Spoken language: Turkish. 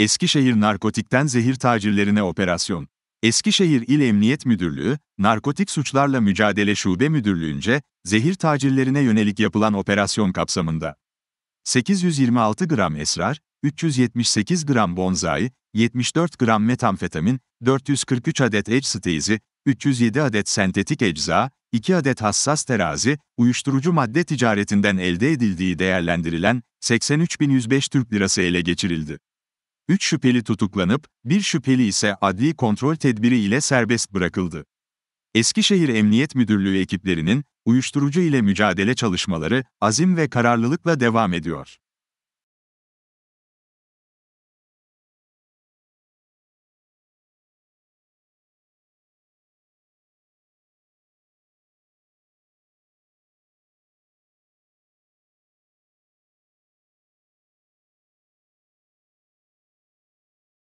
Eskişehir narkotikten zehir tacirlerine operasyon. Eskişehir İl Emniyet Müdürlüğü, Narkotik Suçlarla Mücadele Şube Müdürlüğü'nce zehir tacirlerine yönelik yapılan operasyon kapsamında 826 gram esrar, 378 gram bonzai, 74 gram metamfetamin, 443 adet ecstasy, 307 adet sentetik ecza, 2 adet hassas terazi, uyuşturucu madde ticaretinden elde edildiği değerlendirilen 83.105 Türk Lirası ele geçirildi. 3 şüpheli tutuklanıp, bir şüpheli ise adli kontrol tedbiri ile serbest bırakıldı. Eskişehir Emniyet Müdürlüğü ekiplerinin, uyuşturucu ile mücadele çalışmaları, azim ve kararlılıkla devam ediyor.